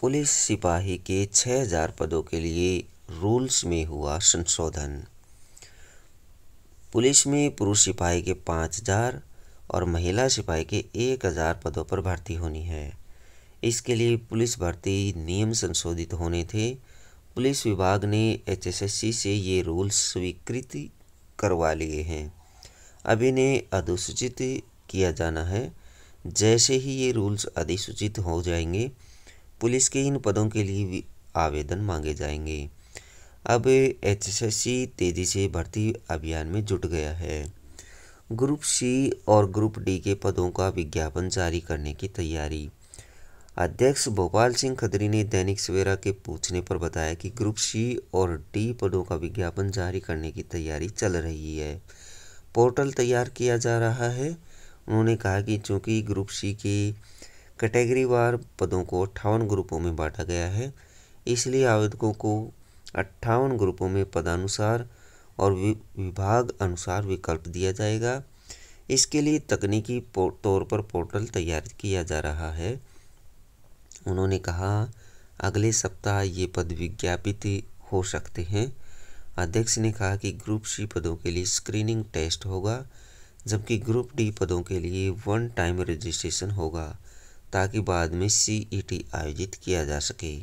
police सिपाही के 6000 पदों के लिए रूल्स में हुआ संशोधन पुलिस में पुरुष सिपाही के 5000 और महिला सिपाही के 1000 पदों पर भर्ती होनी है इसके लिए पुलिस भर्ती नियम संशोधित होने थे पुलिस विभाग ने एचएसएससी से ये रूल्स स्वीकृत करवा लिए हैं अब इन्हें अधिसूचित किया जाना है जैसे ही ये रूल्स अधिसूचित हो जाएंगे पुलिस के इन पदों के लिए आवेदन मांगे जाएंगे अब एच तेज़ी से भर्ती अभियान में जुट गया है ग्रुप सी और ग्रुप डी के पदों का विज्ञापन जारी करने की तैयारी अध्यक्ष भोपाल सिंह खदरी ने दैनिक सवेरा के पूछने पर बताया कि ग्रुप सी और डी पदों का विज्ञापन जारी करने की तैयारी चल रही है पोर्टल तैयार किया जा रहा है उन्होंने कहा कि चूँकि ग्रुप सी के कैटेगरी वार पदों को अट्ठावन ग्रुपों में बांटा गया है इसलिए आवेदकों को अट्ठावन ग्रुपों में पदानुसार और विभाग अनुसार विकल्प दिया जाएगा इसके लिए तकनीकी तौर पर पोर्टल तैयार किया जा रहा है उन्होंने कहा अगले सप्ताह ये पद विज्ञापित हो सकते हैं अध्यक्ष ने कहा कि ग्रुप सी पदों के लिए स्क्रीनिंग टेस्ट होगा जबकि ग्रुप डी पदों के लिए वन टाइम रजिस्ट्रेशन होगा ताकि बाद में सीईटी e आयोजित किया जा सके